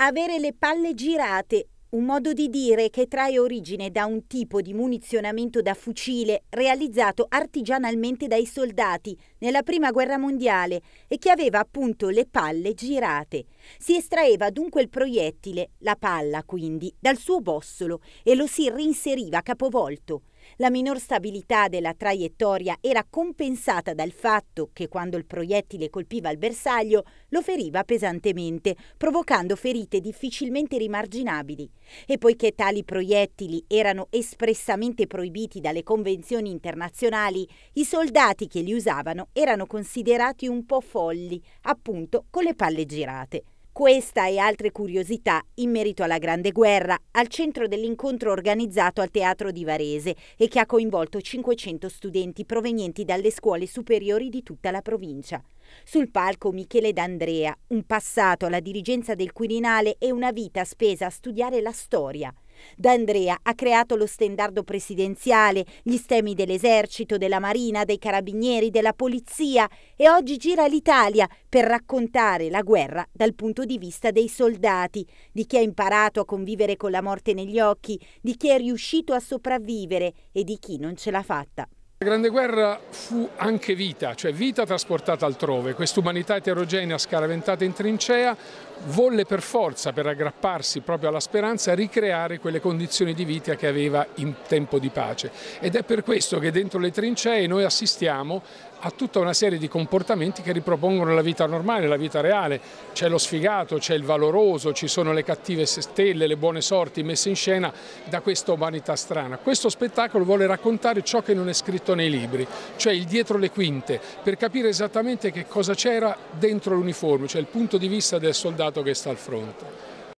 Avere le palle girate, un modo di dire che trae origine da un tipo di munizionamento da fucile realizzato artigianalmente dai soldati nella Prima Guerra Mondiale e che aveva appunto le palle girate. Si estraeva dunque il proiettile, la palla quindi, dal suo bossolo e lo si reinseriva capovolto. La minor stabilità della traiettoria era compensata dal fatto che quando il proiettile colpiva il bersaglio lo feriva pesantemente, provocando ferite difficilmente rimarginabili. E poiché tali proiettili erano espressamente proibiti dalle convenzioni internazionali, i soldati che li usavano erano considerati un po' folli, appunto con le palle girate. Questa e altre curiosità in merito alla Grande Guerra, al centro dell'incontro organizzato al Teatro di Varese e che ha coinvolto 500 studenti provenienti dalle scuole superiori di tutta la provincia. Sul palco Michele D'Andrea, un passato alla dirigenza del Quirinale e una vita spesa a studiare la storia. D'Andrea ha creato lo stendardo presidenziale, gli stemmi dell'esercito, della marina, dei carabinieri, della polizia e oggi gira l'Italia per raccontare la guerra dal punto di vista dei soldati, di chi ha imparato a convivere con la morte negli occhi, di chi è riuscito a sopravvivere e di chi non ce l'ha fatta. La Grande Guerra fu anche vita, cioè vita trasportata altrove. Quest'umanità eterogenea scaraventata in trincea volle per forza, per aggrapparsi proprio alla speranza, ricreare quelle condizioni di vita che aveva in tempo di pace. Ed è per questo che dentro le trincee noi assistiamo a tutta una serie di comportamenti che ripropongono la vita normale, la vita reale. C'è lo sfigato, c'è il valoroso, ci sono le cattive stelle, le buone sorti messe in scena da questa umanità strana. Questo spettacolo vuole raccontare ciò che non è scritto nei libri, cioè il dietro le quinte, per capire esattamente che cosa c'era dentro l'uniforme, cioè il punto di vista del soldato che sta al fronte.